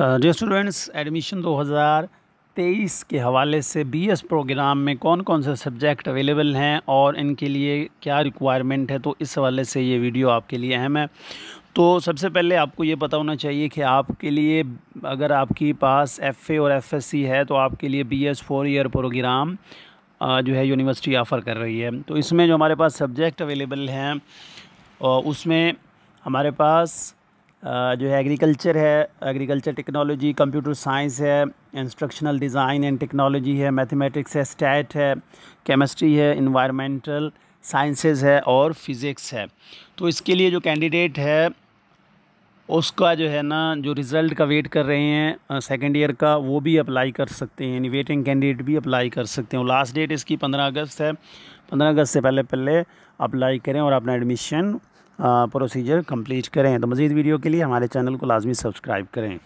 students admission 2023 के हवाले से बीएस प्रोग्राम में कौन कौन से सब्जेक्ट अवेलेबल हैं और इनके लिए क्या रिक्वायरमेंट है तो इस हवाले से ये वीडियो आपके लिए अहम है तो सबसे पहले आपको ये पता होना चाहिए कि आपके लिए अगर आपके पास एफ और एफ है तो आपके लिए B S four year program जो है यूनिवर्सिटी ऑफ़र कर रही है तो इसमें जो हमारे पास सब्जेक्ट अवेलेबल हैं उसमें हमारे पास जो है एग्रीकल्चर है एग्रीकल्चर टेक्नोलॉजी कंप्यूटर साइंस है इंस्ट्रक्शनल डिज़ाइन एंड टेक्नोलॉजी है मैथमेटिक्स है स्टैट है केमिस्ट्री है इन्वायरमेंटल साइंसेज है और फिज़िक्स है तो इसके लिए जो कैंडिडेट है उसका जो है ना जो रिज़ल्ट का वेट कर रहे हैं सेकेंड ईयर का वो भी अप्लाई कर सकते हैं यानी वेटिंग कैंडिडेट भी अप्लाई कर सकते हैं लास्ट डेट इसकी पंद्रह अगस्त है पंद्रह अगस्त से पहले पहले अप्लाई करें और अपना एडमिशन प्रोसीजर कंप्लीट करें तो मज़ीद वीडियो के लिए हमारे चैनल को लाजमी सब्सक्राइब करें